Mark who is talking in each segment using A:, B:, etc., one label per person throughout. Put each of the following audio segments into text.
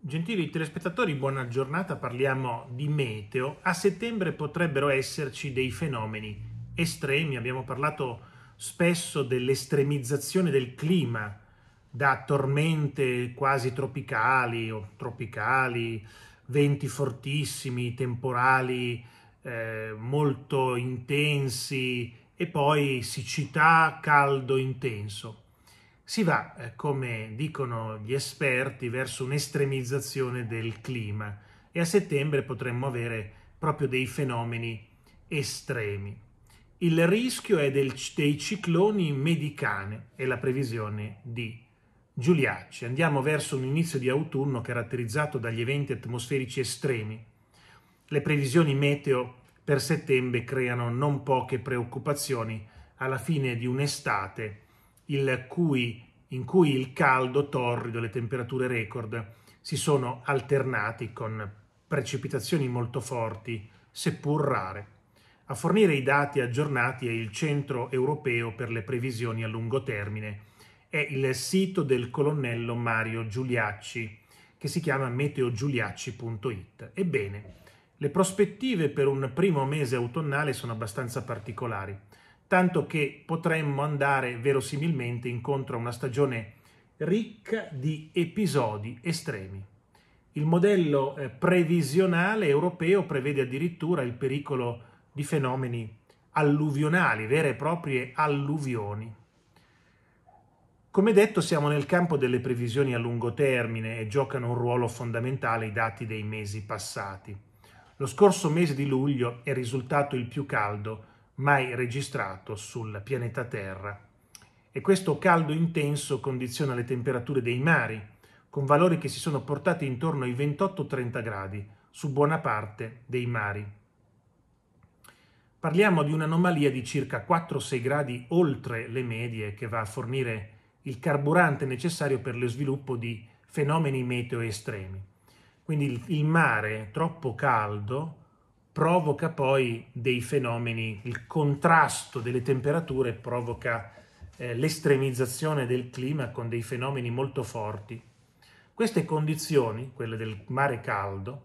A: Gentili telespettatori, buona giornata. Parliamo di meteo. A settembre potrebbero esserci dei fenomeni estremi. Abbiamo parlato spesso dell'estremizzazione del clima da tormente quasi tropicali o tropicali, venti fortissimi, temporali eh, molto intensi e poi siccità, caldo intenso si va, eh, come dicono gli esperti, verso un'estremizzazione del clima e a settembre potremmo avere proprio dei fenomeni estremi. Il rischio è del, dei cicloni medicane è la previsione di Giuliacci. Andiamo verso un inizio di autunno caratterizzato dagli eventi atmosferici estremi. Le previsioni meteo per settembre creano non poche preoccupazioni alla fine di un'estate cui, in cui il caldo torrido, e le temperature record, si sono alternati con precipitazioni molto forti, seppur rare. A fornire i dati aggiornati è il Centro Europeo per le Previsioni a Lungo Termine, è il sito del colonnello Mario Giuliacci, che si chiama meteogiuliacci.it. Ebbene, le prospettive per un primo mese autunnale sono abbastanza particolari tanto che potremmo andare verosimilmente incontro a una stagione ricca di episodi estremi. Il modello eh, previsionale europeo prevede addirittura il pericolo di fenomeni alluvionali, vere e proprie alluvioni. Come detto, siamo nel campo delle previsioni a lungo termine e giocano un ruolo fondamentale i dati dei mesi passati. Lo scorso mese di luglio è risultato il più caldo mai registrato sul pianeta Terra. E questo caldo intenso condiziona le temperature dei mari, con valori che si sono portati intorno ai 28-30 gradi su buona parte dei mari. Parliamo di un'anomalia di circa 4-6 gradi oltre le medie che va a fornire il carburante necessario per lo sviluppo di fenomeni meteo estremi. Quindi il, mare troppo caldo provoca poi dei fenomeni, il contrasto delle temperature provoca eh, l'estremizzazione del clima con dei fenomeni molto forti. Queste condizioni, quelle del mare caldo,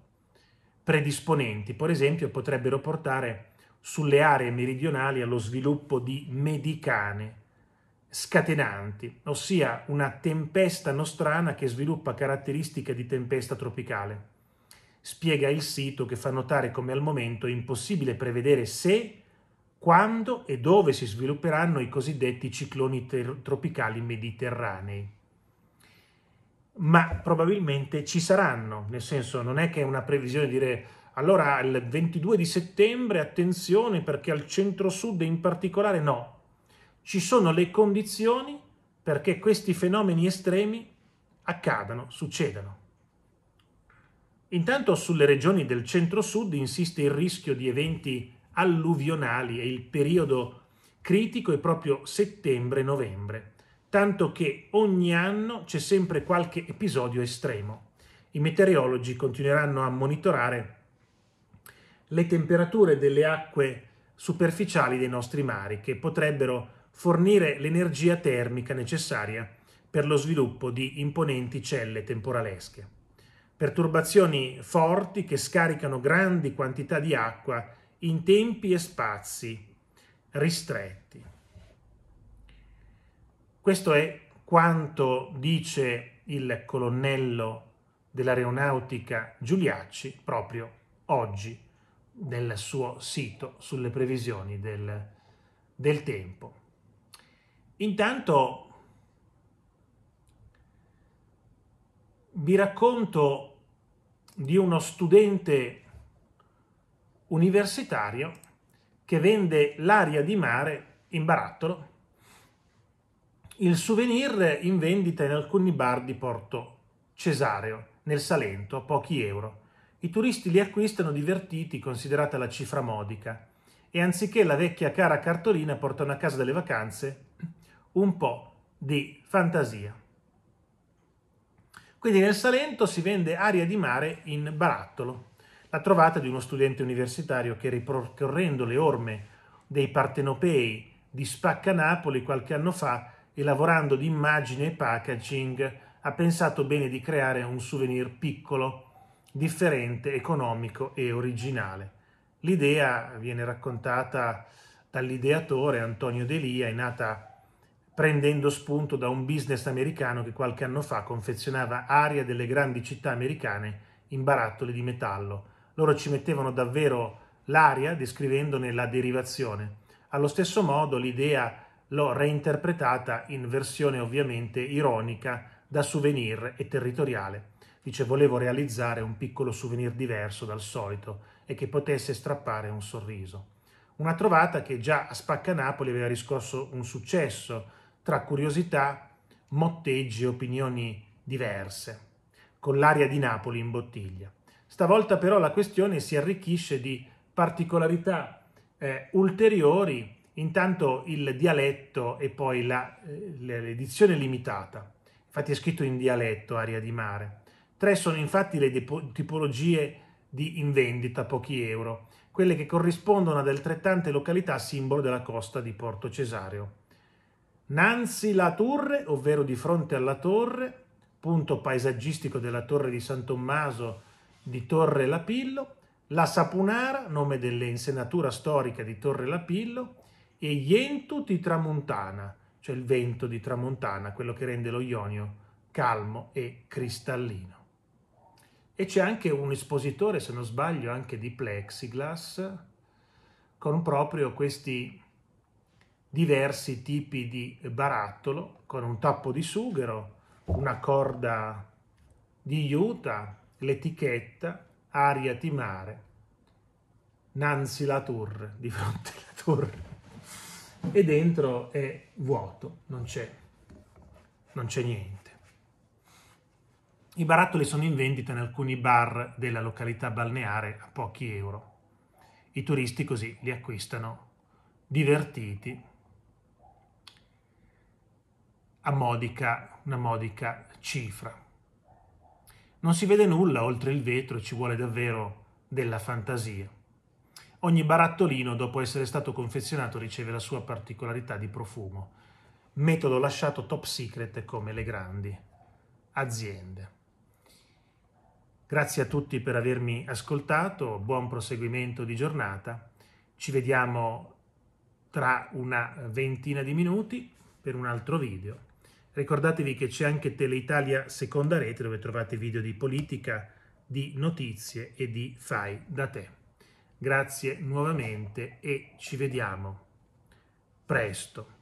A: predisponenti, per esempio, potrebbero portare sulle aree meridionali allo sviluppo di medicane scatenanti, ossia una tempesta nostrana che sviluppa caratteristiche di tempesta tropicale spiega il sito che fa notare come al momento è impossibile prevedere se, quando e dove si svilupperanno i cosiddetti cicloni ter- tropicali mediterranei. Ma probabilmente ci saranno, nel senso non è che è una previsione dire allora il 22 di settembre attenzione perché al centro-sud in particolare no, ci sono le condizioni perché questi fenomeni estremi accadano, succedano. Intanto sulle regioni del centro-sud insiste il rischio di eventi alluvionali e il periodo critico è proprio settembre-novembre, tanto che ogni anno c'è sempre qualche episodio estremo. I meteorologi continueranno a monitorare le temperature delle acque superficiali dei nostri mari che potrebbero fornire l'energia termica necessaria per lo sviluppo di imponenti celle temporalesche perturbazioni forti che scaricano grandi quantità di acqua in tempi e spazi ristretti. Questo è quanto dice il colonnello dell'aeronautica Giuliacci proprio oggi nel suo sito sulle previsioni del, del tempo. Intanto vi racconto di uno studente universitario che vende l'aria di mare in barattolo, il souvenir in vendita in alcuni bar di Porto Cesareo, nel Salento, a pochi euro. I turisti li acquistano divertiti, considerata la cifra modica, e anziché la vecchia cara cartolina portano a casa delle vacanze un po' di fantasia. Quindi nel Salento si vende aria di mare in barattolo. La trovata di uno studente universitario che ripercorrendo le orme dei partenopei di Spacca Napoli qualche anno fa e lavorando di immagine e packaging ha pensato bene di creare un souvenir piccolo, differente, economico e originale. L'idea viene raccontata dall'ideatore Antonio Delia, è nata prendendo spunto da un business americano che qualche anno fa confezionava aria delle grandi città americane in barattoli di metallo. Loro ci mettevano davvero l'aria descrivendone la derivazione. Allo stesso modo l'idea l'ho reinterpretata in versione ovviamente ironica da souvenir e territoriale. Dice volevo realizzare un piccolo souvenir diverso dal solito e che potesse strappare un sorriso. Una trovata che già a Spacca Napoli aveva riscosso un successo tra curiosità, motteggi e opinioni diverse, con l'aria di Napoli in bottiglia. Stavolta però la questione si arricchisce di particolarità eh, ulteriori, intanto il dialetto e poi la, eh, l'edizione limitata. Infatti è scritto in dialetto Aria di Mare. Tre sono infatti le depo- tipologie di in vendita pochi euro, quelle che corrispondono ad altrettante località simbolo della costa di Porto Cesareo. Nanzi la Torre, ovvero di fronte alla torre, punto paesaggistico della torre di San Tommaso di Torre Lapillo, la Sapunara, nome dell'insenatura storica di Torre Lapillo, e Ientu di Tramontana, cioè il vento di Tramontana, quello che rende lo Ionio calmo e cristallino. E c'è anche un espositore, se non sbaglio, anche di Plexiglas, con proprio questi diversi tipi di barattolo con un tappo di sughero, una corda di iuta, l'etichetta aria di mare, Nancy la torre, di fronte alla torre. E dentro è vuoto, non c'è, non c'è niente. I barattoli sono in vendita in alcuni bar della località balneare a pochi euro. I turisti così li acquistano divertiti a modica, una modica cifra. Non si vede nulla oltre il vetro, ci vuole davvero della fantasia. Ogni barattolino, dopo essere stato confezionato, riceve la sua particolarità di profumo, metodo lasciato top secret come le grandi aziende. Grazie a tutti per avermi ascoltato, buon proseguimento di giornata, ci vediamo tra una ventina di minuti per un altro video Ricordatevi che c'è anche Teleitalia Seconda Rete dove trovate video di politica, di notizie e di fai da te. Grazie nuovamente e ci vediamo presto.